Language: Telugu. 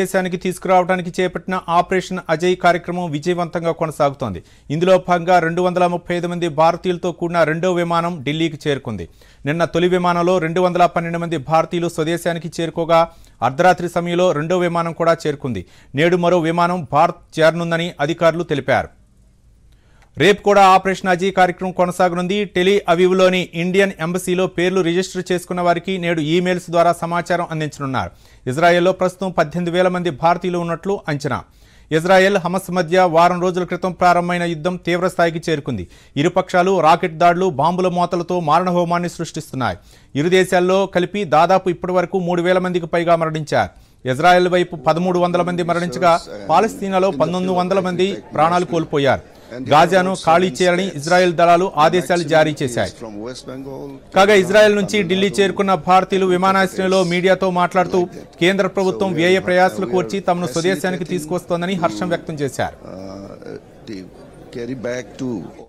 దేశానికి తీసుకురావడానికి చేపట్టిన ఆపరేషన్ అజయ్ కార్యక్రమం విజయవంతంగా కొనసాగుతోంది ఇందులో భాగంగా రెండు వందల ముప్పై ఐదు మంది భారతీయులతో కూడిన రెండో విమానం ఢిల్లీకి చేరుకుంది నిన్న తొలి విమానంలో రెండు వందల పన్నెండు మంది భారతీయులు స్వదేశానికి చేరుకోగా అర్ధరాత్రి సమయంలో రెండో విమానం కూడా చేరుకుంది నేడు మరో విమానం భారత్ చేరనుందని అధికారులు తెలిపారు రేపు కూడా ఆపరేషన్ అజీ కార్యక్రమం కొనసాగనుంది టెలి అవీవ్లోని ఇండియన్ ఎంబసీలో పేర్లు రిజిస్టర్ చేసుకున్న వారికి నేడు ఈమెయిల్స్ ద్వారా సమాచారం అందించనున్నారు ఇజ్రాయెల్లో ప్రస్తుతం పద్దెనిమిది వేల మంది భారతీయులు ఉన్నట్లు అంచనా ఇజ్రాయెల్ హమస్ మధ్య వారం రోజుల క్రితం ప్రారంభమైన యుద్ధం తీవ్రస్థాయికి చేరుకుంది ఇరుపక్షాలు రాకెట్ దాడులు బాంబుల మోతలతో మారణహోమాన్ని సృష్టిస్తున్నాయి ఇరు దేశాల్లో కలిపి దాదాపు ఇప్పటి వరకు మూడు వేల మందికి పైగా మరణించారు ఇజ్రాయెల్ వైపు పదమూడు వందల మంది మరణించగా పాలస్తీనాలో పంతొమ్మిది వందల మంది ప్రాణాలు కోల్పోయారు గాజాను ఖాళీ చేయాలని ఇజ్రాయెల్ దళాలు ఆదేశాలు జారీ చేశాయి కాగా ఇజ్రాయెల్ నుంచి ఢిల్లీ చేరుకున్న భారతీయులు విమానాశ్రయంలో మీడియాతో మాట్లాడుతూ కేంద్ర ప్రభుత్వం వ్యయ ప్రయాసాలకు వచ్చి తమను స్వదేశానికి తీసుకొస్తోందని హర్షం వ్యక్తం చేశారు uh,